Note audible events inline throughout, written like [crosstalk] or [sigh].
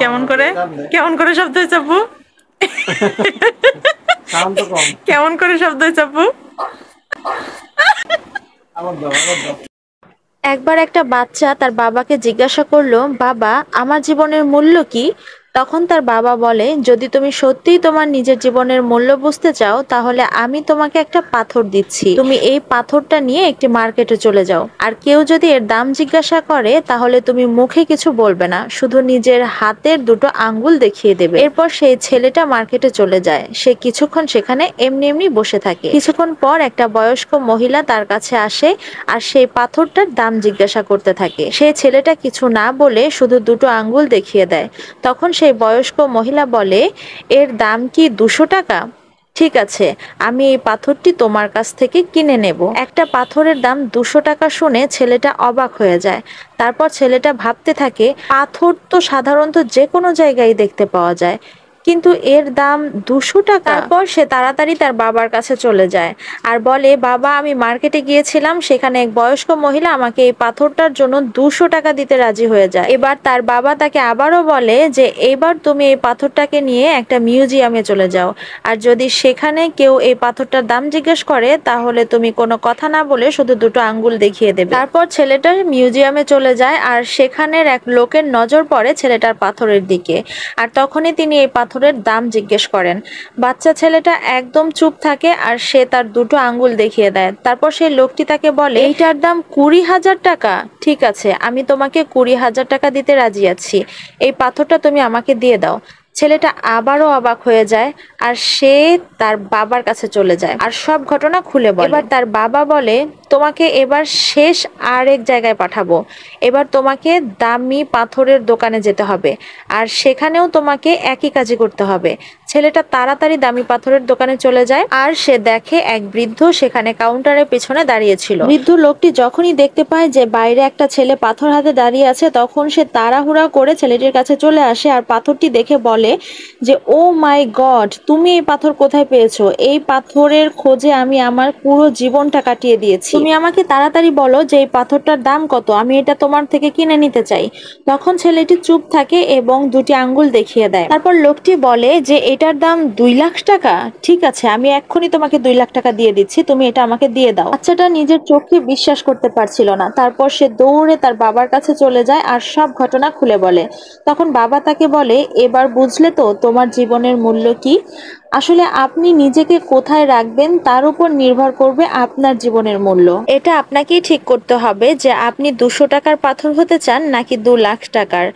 কেমন করে কেমন করে শব্দ হয়েছে আপু কেমন করে শব্দ হয়েছে আপু একবার একটা বাচ্চা তার বাবাকে জিজ্ঞাসা করলো বাবা আমার জীবনের মূল্য কি তখন তার বাবা বলে যদি তুমি সত্যিই তোমার নিজের জীবনের মূল্য বুঝতে চাও তাহলে আমি তোমাকে একটা পাথর দিচ্ছি তুমি এই পাথরটা নিয়ে একটি মার্কেটে চলে যাও আর কেউ যদি এর দাম জিজ্ঞাসা করে তাহলে তুমি মুখে কিছু বলবে না শুধু নিজের হাতের দুটো আঙ্গুল দেখিয়ে দেবে এরপর সেই ছেলেটা মার্কেটে চলে যায় সে কিছুক্ষণ সেখানে এমনি এমনি বসে থাকে কিছুক্ষণ পর একটা বয়স্ক মহিলা তার কাছে আসে আর সেই পাথরটার দাম জিজ্ঞাসা করতে থাকে সেই ছেলেটা কিছু না বলে শুধু দুটো আঙ্গুল দেখিয়ে দেয় তখন সে সেই বয়স্ক মহিলা বলে এর দাম কি দুশো টাকা ঠিক আছে আমি এই পাথরটি তোমার কাছ থেকে কিনে নেব একটা পাথরের দাম দুশো টাকা শুনে ছেলেটা অবাক হয়ে যায় তারপর ছেলেটা ভাবতে থাকে পাথর তো সাধারণত যে কোনো জায়গায় দেখতে পাওয়া যায় কিন্তু এর দাম দুশো টাকা তারপর সে তাড়াতাড়ি তার বাবার কাছে চলে যায় আর বলে বাবা আমি মার্কেটে গিয়েছিলাম সেখানে এক বয়স্ক মহিলা আমাকে এই পাথরটার জন্য দুশো টাকা দিতে রাজি হয়ে যায় এবার তার বাবা তাকে আবারও বলে যে এবার তুমি এই পাথরটাকে নিয়ে একটা মিউজিয়ামে চলে যাও আর যদি সেখানে কেউ এই পাথরটার দাম জিজ্ঞেস করে তাহলে তুমি কোনো কথা না বলে শুধু দুটো আঙ্গুল দেখিয়ে দেবে তারপর ছেলেটার মিউজিয়ামে চলে যায় আর সেখানের এক লোকের নজর পড়ে ছেলেটার পাথরের দিকে আর তখনই তিনি এই পাথর পাথরের দাম জিজ্ঞেস করেন বাচ্চা ছেলেটা একদম চুপ থাকে আর সে তার দুটো আঙ্গুল দেখিয়ে দেয় তারপর সেই লোকটি তাকে বলে এইটার দাম কুড়ি হাজার টাকা ঠিক আছে আমি তোমাকে কুড়ি হাজার টাকা দিতে রাজি আছি এই পাথরটা তুমি আমাকে দিয়ে দাও ছেলেটা আবারও অবাক হয়ে যায় আর সে তার বাবার কাছে চলে যায় আর সব ঘটনা খুলে বলে এবার তার বাবা বলে তোমাকে এবার শেষ আরেক জায়গায় পাঠাবো এবার তোমাকে দামি পাথরের দোকানে যেতে হবে আর সেখানেও তোমাকে একই কাজই করতে হবে ছেলেটা তাড়াতাড়ি দামি পাথরের দোকানে চলে যায় আর সে দেখে এক বৃদ্ধ সেখানে কাউন্টারের পেছনে দাঁড়িয়েছিল বৃদ্ধ লোকটি যখনই দেখতে পায় যে বাইরে একটা ছেলে পাথর হাতে দাঁড়িয়ে আছে তখন সে তাড়াহুড়া করে ছেলেটির কাছে চলে আসে আর পাথরটি দেখে বলে যে ও মাই গড তুমি এই পাথর কোথায় পেয়েছ এই পাথরের খোঁজে আমি আমার পুরো জীবনটা কাটিয়ে দিয়েছি তুমি আমাকে তাড়াতাড়ি বলো যে এই পাথরটার দাম কত আমি এটা তোমার থেকে কিনে নিতে চাই তখন ছেলেটি চুপ থাকে এবং দুটি আঙ্গুল দেখিয়ে দেয় তারপর লোকটি বলে যে এটা এটার দাম দুই লাখ টাকা ঠিক আছে আমি এক্ষুনি তোমাকে দুই লাখ টাকা দিয়ে দিচ্ছি তুমি এটা আমাকে দিয়ে দাও বাচ্চাটা নিজের চোখে বিশ্বাস করতে পারছিল না তারপর সে দৌড়ে তার বাবার কাছে চলে যায় আর সব ঘটনা খুলে বলে তখন বাবা তাকে বলে এবার বুঝলে তো তোমার জীবনের মূল্য কি আসলে আপনি নিজেকে কোথায় রাখবেন তার উপর নির্ভর করবে আপনার জীবনের মূল্য এটা আপনাকেই ঠিক করতে হবে যে আপনি দুশো টাকার পাথর হতে চান নাকি দু লাখ টাকার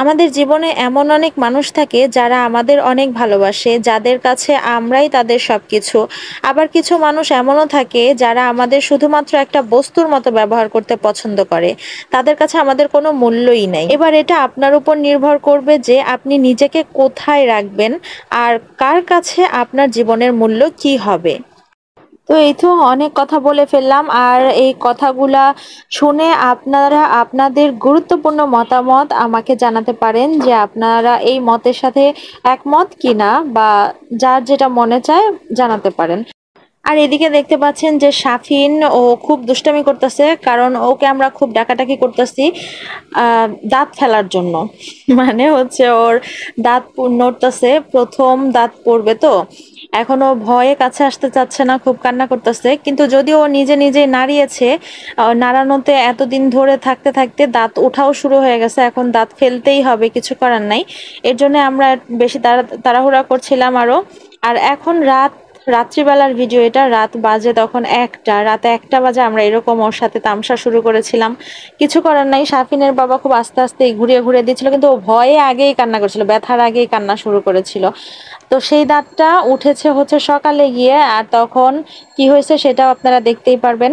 আমাদের জীবনে এমন অনেক মানুষ থাকে যারা আমাদের অনেক ভালোবাসে যাদের কাছে আমরাই তাদের সব কিছু আবার কিছু মানুষ এমনও থাকে যারা আমাদের শুধুমাত্র একটা বস্তুর মতো ব্যবহার করতে পছন্দ করে তাদের কাছে আমাদের কোনো মূল্যই নেই এবার এটা আপনার উপর নির্ভর করবে যে আপনি নিজেকে কোথায় রাখবেন আর কার কাছে কাছে আপনার জীবনের মূল্য কি হবে তো এই তো অনেক কথা বলে ফেললাম আর এই কথাগুলা শুনে আপনারা আপনাদের গুরুত্বপূর্ণ মতামত আমাকে জানাতে পারেন যে আপনারা এই মতের সাথে একমত কিনা বা যার যেটা মনে চায় জানাতে পারেন আর এদিকে দেখতে পাচ্ছেন যে সাফিন ও খুব দুষ্টামি করতেছে কারণ ওকে আমরা খুব ডাকাটাকি করতেছি দাঁত ফেলার জন্য মানে হচ্ছে ওর দাঁত নড়তেছে প্রথম দাঁত পড়বে তো এখনও ভয়ে কাছে আসতে চাচ্ছে না খুব কান্না করতেছে কিন্তু যদিও ও নিজে নিজে নাড়িয়েছে নাড়ানোতে এতদিন ধরে থাকতে থাকতে দাঁত ওঠাও শুরু হয়ে গেছে এখন দাঁত ফেলতেই হবে কিছু করার নাই এর জন্য আমরা বেশি তাড়া তাড়াহুড়া করছিলাম আরও আর এখন রাত রাত্রিবেলার ভিডিও এটা রাত বাজে তখন একটা রাত একটা বাজে আমরা এরকম ওর সাথে তামসা শুরু করেছিলাম কিছু করার নাই সাফিনের বাবা খুব আস্তে আস্তে ঘুরিয়ে ঘুরিয়ে দিচ্ছিল কিন্তু ও ভয়ে আগেই কান্না করেছিল ব্যথার আগেই কান্না শুরু করেছিল তো সেই দাঁতটা উঠেছে হচ্ছে সকালে গিয়ে আর তখন কি হয়েছে সেটাও আপনারা দেখতেই পারবেন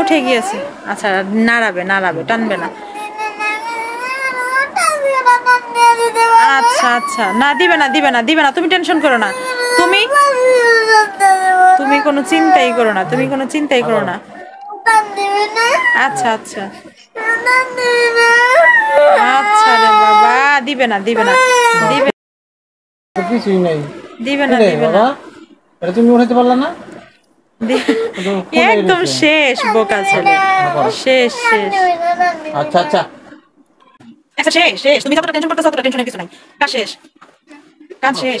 উঠে গিয়েছে আচ্ছা নাড়াবে নাড়াবে টানবে না আচ্ছা আচ্ছা না দিবে না দিবে না দিবে না তুমি টেনশন করো না তুমি তুমি কোনো চিন্তাই করো না তুমি কোনো চিন্তাই করো না আচ্ছা আচ্ছা আচ্ছা [laughs] একদম শেষ বোকা শেষ শেষ আচ্ছা, আচ্ছা আচ্ছা শেষ শেষ তুমি টেনশন করতেছো টেনশনের কিছু নাই শেষ শেষ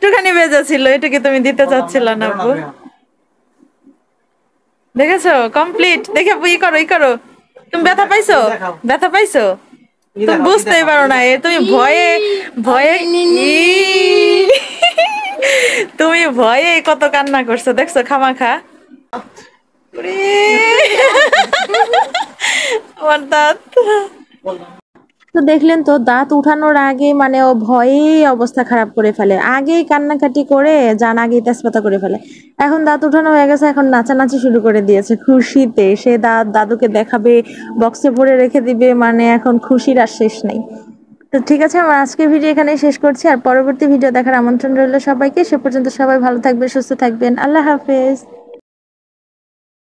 একটুখানি বেজা ছিল এটা কি তুমি দিতে চাচ্ছিল না আপু দেখেছো কমপ্লিট দেখে ই করো ই করো তুমি ব্যথা পাইছো ব্যথা পাইছো তুমি বুঝতেই পারো না এ তুমি ভয়ে ভয়ে তুমি ভয়ে কত কান্না করছো দেখছো খামাখা আমার দাঁত তো দেখলেন তো দাঁত উঠানোর আগে মানে ও ভয়েই অবস্থা খারাপ করে ফেলে আগেই কান্নাকাটি করে যান আগেই তেজপাতা করে ফেলে এখন দাঁত উঠানো হয়ে গেছে এখন নাচানাচি শুরু করে দিয়েছে খুশিতে সে দাঁত দাদুকে দেখাবে বক্সে ভরে রেখে দিবে মানে এখন খুশির আর শেষ নেই তো ঠিক আছে আমার আজকের ভিডিও এখানেই শেষ করছি আর পরবর্তী ভিডিও দেখার আমন্ত্রণ রইল সবাইকে সে পর্যন্ত সবাই ভালো থাকবে সুস্থ থাকবেন আল্লাহ হাফেজ